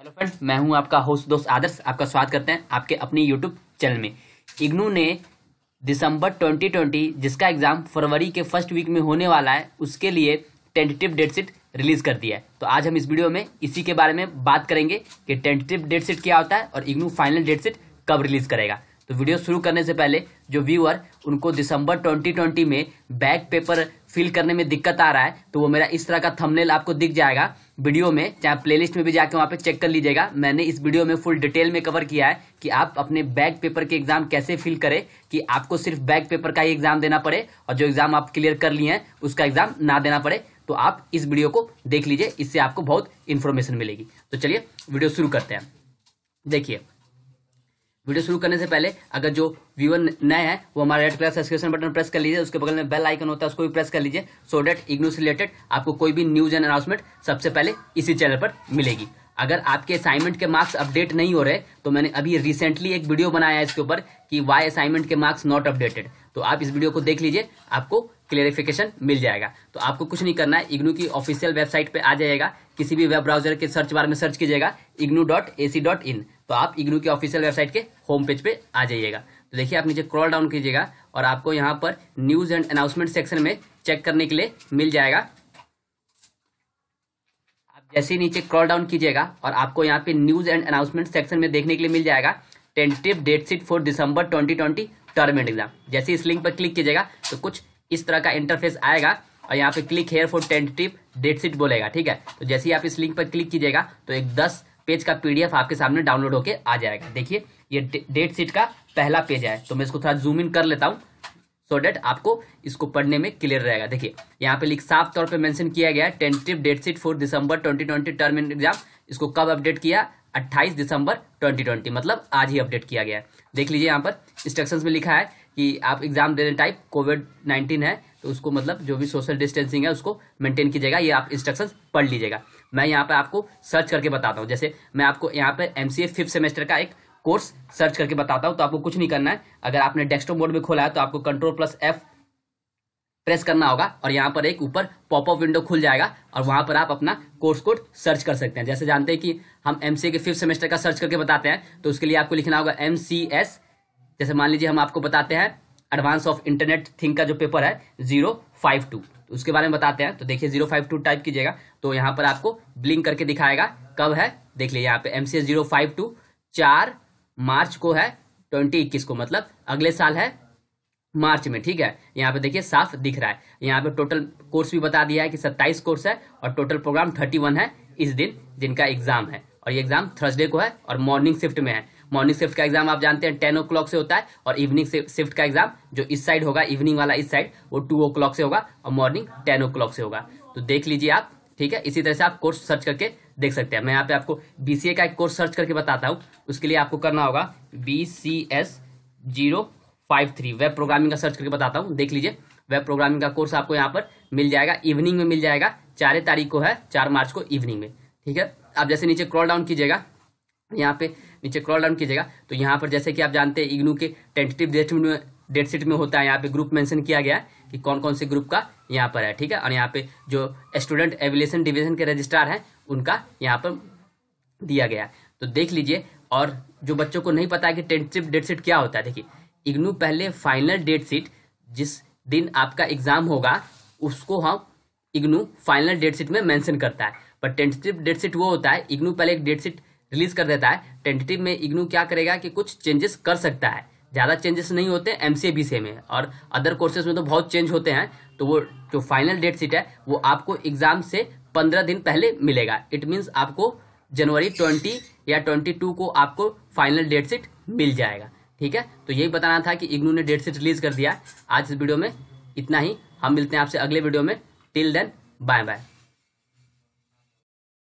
hello friends मैं हूं आपका होस्ट दोस्त आदर्श आपका स्वागत करते हैं आपके अपने यूट्यूब चैनल में इग्नू ने दिसंबर 2020 जिसका एग्ज़ाम फरवरी के फर्स्ट वीक में होने वाला है उसके लिए टेंटेटिव डेट शीट रिलीज़ कर दिया है तो आज हम इस वीडियो में इसी के बारे में बात करेंगे कि टेंटेटिव डेट शीट क्या होता है और इग्नू फाइनल डेट शीट कब रिलीज़ करेगा तो वीडियो शुरू करने से पहले जो व्यूअर उनको दिसंबर 2020 में बैक पेपर फिल करने में दिक्कत आ रहा है तो वो मेरा इस तरह का थंबनेल आपको दिख जाएगा वीडियो में चाहे प्लेलिस्ट में भी जाके वहाँ पे चेक कर लीजिएगा मैंने इस वीडियो में फुल डिटेल में कवर किया है कि आप अपने बैक पेपर के एग्जाम कैसे फिल करें कि आपको सिर्फ बैक पेपर का ही एग्जाम देना पड़े और जो एग्जाम आप क्लियर कर लिए हैं उसका एग्जाम ना देना पड़े तो आप इस वीडियो को देख लीजिए इससे आपको बहुत इन्फॉर्मेशन मिलेगी तो चलिए वीडियो शुरू करते हैं देखिए वीडियो शुरू करने से पहले अगर जो व्यूअर नए हैं वो हमारे red colour subscription button press कर लीजिए उसके बगल में बेल आइकन होता है उसको भी प्रेस कर लीजिए सो डेट इग्नो से रिलेटेड आपको कोई भी न्यूज एंड अनाउंसमेंट सबसे पहले इसी चैनल पर मिलेगी अगर आपके असाइनमेंट के मार्क्स अपडेट नहीं हो रहे तो मैंने अभी रिसेंटली एक वीडियो बनाया है इसके ऊपर कि वाई असाइनमेंट के मार्क्स नॉट अपडेटेड तो आप इस वीडियो को देख लीजिए आपको क्लियरिफिकेशन मिल जाएगा तो आपको कुछ नहीं करना है इग्नू की ऑफिशियल वेबसाइट पे आ जाएगा किसी भी वेब ब्राउजर के सर्च बार में सर्च कीजिएगा IGNOU dot A C dot in तो आप इग्नू के ऑफिशियल वेबसाइट के होम पेज पे आ जाइएगा तो देखिए आप नीचे क्रॉल डाउन कीजिएगा और आपको यहाँ पर न्यूज एंड अनाउंसमेंट सेक्शन में चेक करने के लिए मिल जाएगा आप जैसे ही नीचे क्रॉल डाउन कीजिएगा और आपको यहाँ पे न्यूज एंड अनाउंसमेंट सेक्शन में देखने के लिए मिल जाएगा tentative date sheet for December twenty term end exam जैसे इस लिंक पर क्लिक कीजिएगा तो कुछ इस तरह का इंटरफेस आएगा और यहाँ पे click here for tentative date sheet बोलेगा ठीक है तो जैसे ही आप इस लिंक पर क्लिक कीजिएगा तो एक दस पेज का पीडीएफ आपके सामने डाउनलोड होके आ जाएगा देखिए ये डेट शीट का पहला पेज है तो मैं इसको थोड़ा जूम इन कर लेता हूँ सो डेट आपको इसको पढ़ने में क्लियर रहेगा देखिए यहाँ पे लिख साफ तौर पे मेंशन किया गया tentative date sheet for December 2020 term end exam इसको कब अपडेट किया 28 दिसंबर 2020 मतलब आज ही अपडेट किया गया है देख लीजिए यहाँ पर इंस्ट्रक्शन में लिखा है कि आप एग्जाम देने टाइप कोविड नाइन्टीन है तो उसको मतलब जो भी सोशल डिस्टेंसिंग है उसको मेंटेन कीजिएगा ये आप इंस्ट्रक्शंस पढ़ लीजिएगा मैं यहाँ पर आपको सर्च करके बताता हूँ जैसे मैं आपको यहाँ पर एम फिफ्थ सेमेस्टर का एक कोर्स सर्च करके बताता हूँ तो आपको कुछ नहीं करना है अगर आपने डेस्कटॉप मोड में खोला है तो आपको कंट्रोल प्लस एफ प्रेस करना होगा और यहाँ पर एक ऊपर पॉपअप विंडो खुल जाएगा और वहाँ पर आप अपना कोर्स कोड सर्च कर सकते हैं जैसे जानते हैं कि हम एम के फिफ्थ सेमेस्टर का सर्च करके बताते हैं तो उसके लिए आपको लिखना होगा एम जैसे मान लीजिए हम आपको बताते हैं एडवांस ऑफ इंटरनेट थिंक का जो पेपर है जीरो फाइव टू तो उसके बारे में बताते हैं तो देखिए जीरो फाइव टू टाइप कीजिएगा तो यहाँ पर आपको ब्लिंक करके दिखाएगा कब है देख लीजिए यहाँ पे M C zero five two चार मार्च को है ट्वेंटी इक्कीस को मतलब अगले साल है मार्च में ठीक है यहाँ पे देखिए साफ दिख रहा है यहाँ पे टोटल कोर्स भी बता दिया है कि सत्ताईस कोर्स है और टोटल प्रोग्राम थर्टी वन है इस दिन जिनका एग्जाम है और ये एग्जाम थर्सडे को है और मॉर्निंग शिफ्ट में है मॉर्निंग शिफ्ट का एग्जाम आप जानते हैं टेन ओ से होता है और इवनिंग शिफ्ट का एग्जाम जो इस साइड होगा इवनिंग वाला इस साइड वो टू ओ से होगा और मॉर्निंग टेन ओ से होगा तो देख लीजिए आप ठीक है इसी तरह से आप कोर्स सर्च करके देख सकते हैं मैं यहाँ पे आपको बी का एक कोर्स सर्च करके बताता हूँ उसके लिए आपको करना होगा B C S zero five three web programming का सर्च करके बताता हूँ देख लीजिए वेब प्रोग्रामिंग का कोर्स आपको यहाँ पर मिल जाएगा इवनिंग में मिल जाएगा चार तारीख को है चार मार्च को इवनिंग में ठीक है आप जैसे नीचे क्रॉल डाउन कीजिएगा यहाँ पे नीचे क्रॉल डाउन कीजिएगा तो यहाँ पर जैसे कि आप जानते हैं इग्नू के टेंटेटिव डेट में डेट शीट में होता है यहाँ पे ग्रुप मेंशन किया गया है कि कौन कौन से ग्रुप का यहाँ पर है ठीक है और यहाँ पे जो स्टूडेंट एविलेशन डिवीजन के रजिस्ट्रार हैं उनका यहाँ पर दिया गया है तो देख लीजिए और जो बच्चों को नहीं पता है कि टेंटेटिव डेट शीट क्या होता है देखिए इग्नू पहले फाइनल डेट शीट जिस दिन आपका एग्जाम होगा उसको हम इग्नू फाइनल डेट शीट में मैंशन करता है पर टेंटेटिव डेट शीट वो होता है इग्नू पहले एक डेट शीट रिलीज कर देता है टेंटेटिव में इग्नू क्या करेगा कि कुछ चेंजेस कर सकता है ज़्यादा चेंजेस नहीं होते एम सी में और अदर कोर्सेज में तो बहुत चेंज होते हैं तो वो जो फाइनल डेट सीट है वो आपको एग्जाम से पंद्रह दिन पहले मिलेगा इट मीन्स आपको जनवरी ट्वेंटी या ट्वेंटी टू को आपको फाइनल डेट सीट मिल जाएगा ठीक है तो यही बताना था कि इग्नू ने डेट सीट रिलीज कर दिया आज इस वीडियो में इतना ही हम मिलते हैं आपसे अगले वीडियो में टिल देन बाय बाय